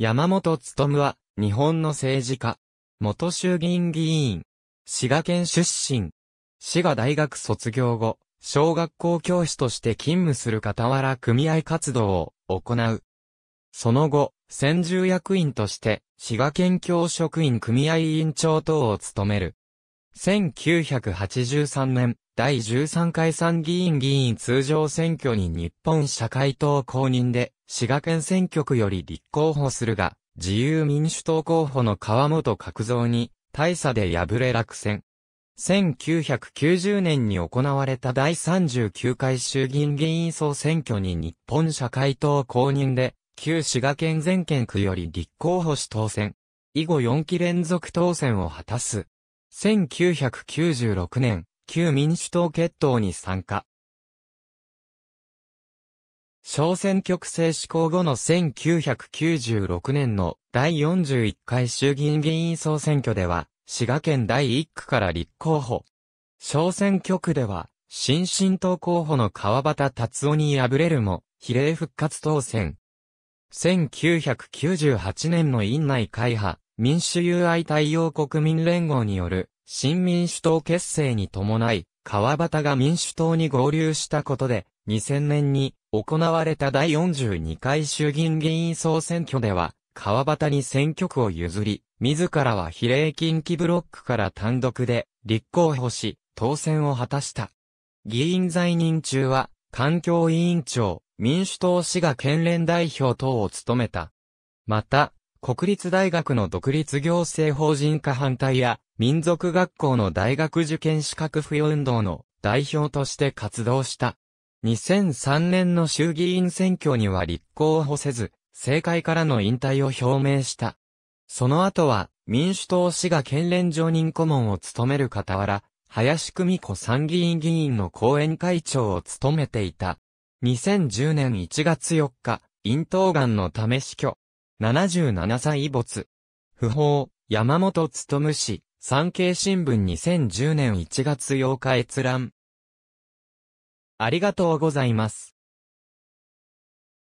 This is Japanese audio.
山本勉は、日本の政治家。元衆議院議員。滋賀県出身。滋賀大学卒業後、小学校教師として勤務する傍ら組合活動を行う。その後、専従役員として、滋賀県教職員組合委員長等を務める。1983年、第13回参議院議員通常選挙に日本社会党公認で滋賀県選挙区より立候補するが、自由民主党候補の川本格造に、大差で敗れ落選。1990年に行われた第39回衆議院議員総選挙に日本社会党公認で、旧滋賀県全県区より立候補し当選。以後4期連続当選を果たす。1996年、旧民主党決闘に参加。小選挙区制施行後の1996年の第41回衆議院議員総選挙では、滋賀県第1区から立候補。小選挙区では、新進党候補の川端達夫に敗れるも、比例復活当選。1998年の院内会派、民主友愛対応国民連合による、新民主党結成に伴い、川端が民主党に合流したことで、2000年に行われた第42回衆議院議員総選挙では、川端に選挙区を譲り、自らは比例近畿ブロックから単独で立候補し、当選を果たした。議員在任中は、環境委員長、民主党氏が県連代表等を務めた。また、国立大学の独立行政法人化反対や、民族学校の大学受験資格付与運動の代表として活動した。2003年の衆議院選挙には立候補せず、政界からの引退を表明した。その後は、民主党市が県連常任顧問を務める傍ら、林久美子参議院議員の後援会長を務めていた。2010年1月4日、咽頭んのため死去。77歳没。不法、山本勤氏、産経新聞2010年1月8日閲覧。ありがとうございます。